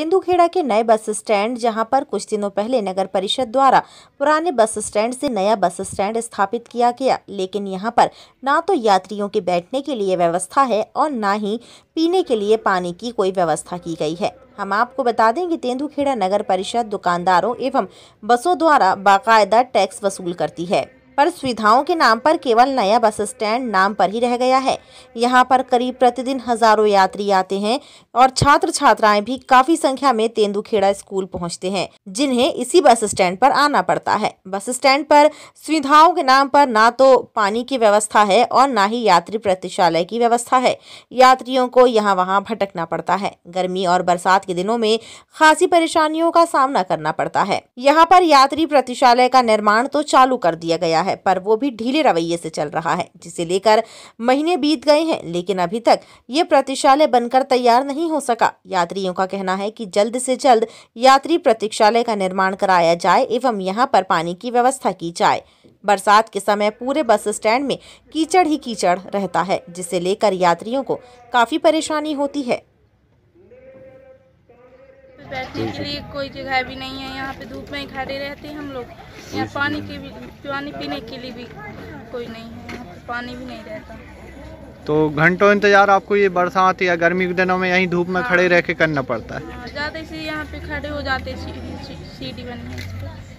तेंदुखेड़ा के नए bus stand जहां पर कुछ दिनों पहले नगर परिषद द्वारा पुराने बस स्टैंड से नया बस स्टैंड स्थापित किया गया लेकिन यहां पर ना तो यात्रियों के बैठने के लिए व्यवस्था है और ना ही पीने के लिए पानी की कोई व्यवस्था की गई है हम आपको बता दें कि तेंदुखेड़ा नगर परिषद दुकानदारों एवं बसों द्वारा बाकायदा टैक्स वसूल करती है पर सुविधाओं के नाम पर केवल नया बस स्टैंड नाम पर ही रह गया है यहाँ पर करीब प्रतिदिन हजारों यात्री आते हैं और छात्र छात्राएं भी काफी संख्या में तेंदुखेड़ा स्कूल पहुँचते हैं जिन्हें इसी बस स्टैंड पर आना पड़ता है बस स्टैंड पर सुविधाओं के नाम पर ना तो पानी की व्यवस्था है और ना ही यात्री प्रतिशालय की व्यवस्था है यात्रियों को यहाँ वहाँ भटकना पड़ता है गर्मी और बरसात के दिनों में खासी परेशानियों का सामना करना पड़ता है यहाँ पर यात्री प्रतिशालय का निर्माण तो चालू कर दिया गया है है पर वो भी ढीले रवैये से चल रहा है जिसे लेकर महीने बीत गए हैं लेकिन अभी तक ये प्रतीक्षालय बनकर तैयार नहीं हो सका यात्रियों का कहना है कि जल्द से जल्द यात्री प्रतीक्षालय का निर्माण कराया जाए एवं यहाँ पर पानी की व्यवस्था की जाए बरसात के समय पूरे बस स्टैंड में कीचड़ ही कीचड़ रहता है जिसे लेकर यात्रियों को काफ़ी परेशानी होती है बैठने के लिए कोई जगह भी नहीं है यहाँ पे धूप में ही खड़े रहते हैं हम लोग यहाँ पानी के भी पानी पीने के लिए भी कोई नहीं है यहाँ पे पानी भी नहीं रहता तो घंटों इंतजार आपको ये बरसात या गर्मी के दिनों में यहीं धूप में खड़े हाँ। रह के करना पड़ता है हाँ, ज़्यादा से यहाँ पे खड़े हो जाते सीढ़ी बनने